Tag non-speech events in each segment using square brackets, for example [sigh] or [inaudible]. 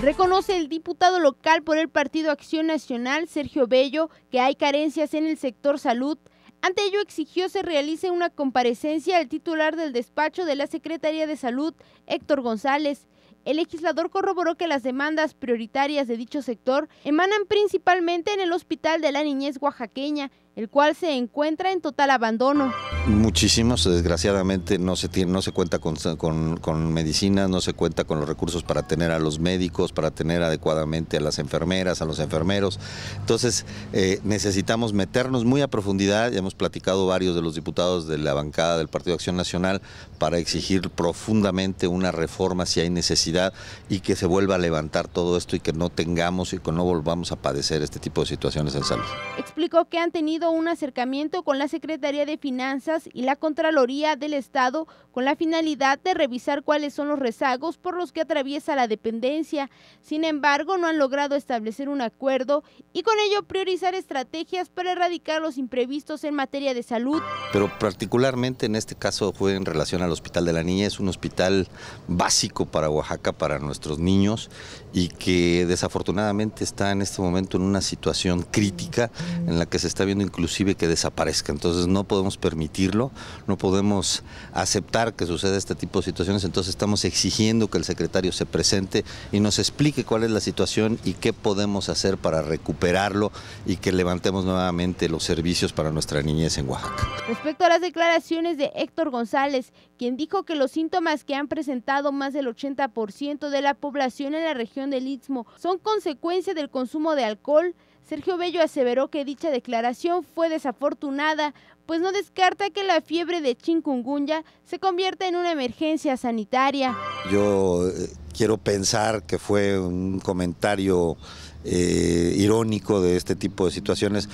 Reconoce el diputado local por el Partido Acción Nacional, Sergio Bello, que hay carencias en el sector salud. Ante ello exigió se realice una comparecencia al titular del despacho de la Secretaría de Salud, Héctor González. El legislador corroboró que las demandas prioritarias de dicho sector emanan principalmente en el Hospital de la Niñez Oaxaqueña, el cual se encuentra en total abandono. Muchísimos, desgraciadamente no se tiene, no se cuenta con, con, medicinas, no se cuenta con los recursos para tener a los médicos, para tener adecuadamente a las enfermeras, a los enfermeros. Entonces eh, necesitamos meternos muy a profundidad, ya hemos platicado varios de los diputados de la bancada del Partido de Acción Nacional para exigir profundamente una reforma si hay necesidad y que se vuelva a levantar todo esto y que no tengamos y que no volvamos a padecer este tipo de situaciones en salud. Explicó que han tenido un acercamiento con la Secretaría de Finanzas y la Contraloría del Estado con la finalidad de revisar cuáles son los rezagos por los que atraviesa la dependencia. Sin embargo, no han logrado establecer un acuerdo y con ello priorizar estrategias para erradicar los imprevistos en materia de salud. Pero particularmente en este caso fue en relación al Hospital de la Niña, es un hospital básico para Oaxaca, para nuestros niños y que desafortunadamente está en este momento en una situación crítica en la que se está viendo inclusive que desaparezca. Entonces no podemos permitir no podemos aceptar que suceda este tipo de situaciones, entonces estamos exigiendo que el secretario se presente y nos explique cuál es la situación y qué podemos hacer para recuperarlo y que levantemos nuevamente los servicios para nuestra niñez en Oaxaca. Respecto a las declaraciones de Héctor González, quien dijo que los síntomas que han presentado más del 80% de la población en la región del Istmo son consecuencia del consumo de alcohol, Sergio Bello aseveró que dicha declaración fue desafortunada pues no descarta que la fiebre de chikungunya se convierta en una emergencia sanitaria. Yo eh, quiero pensar que fue un comentario eh, irónico de este tipo de situaciones,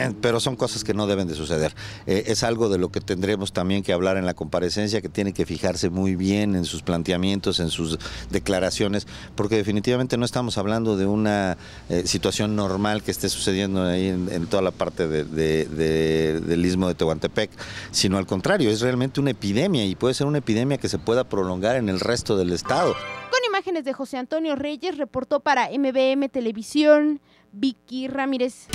[laughs] pero son cosas que no deben de suceder. Eh, es algo de lo que tendremos también que hablar en la comparecencia, que tiene que fijarse muy bien en sus planteamientos, en sus declaraciones, porque definitivamente no estamos hablando de una eh, situación normal que esté sucediendo ahí en, toda la parte del istmo de Tehuantepec, sino al contrario, es realmente una epidemia y puede ser una epidemia que se pueda prolongar en el resto del estado. Con imágenes de José Antonio Reyes, reportó para MBM Televisión Vicky Ramírez.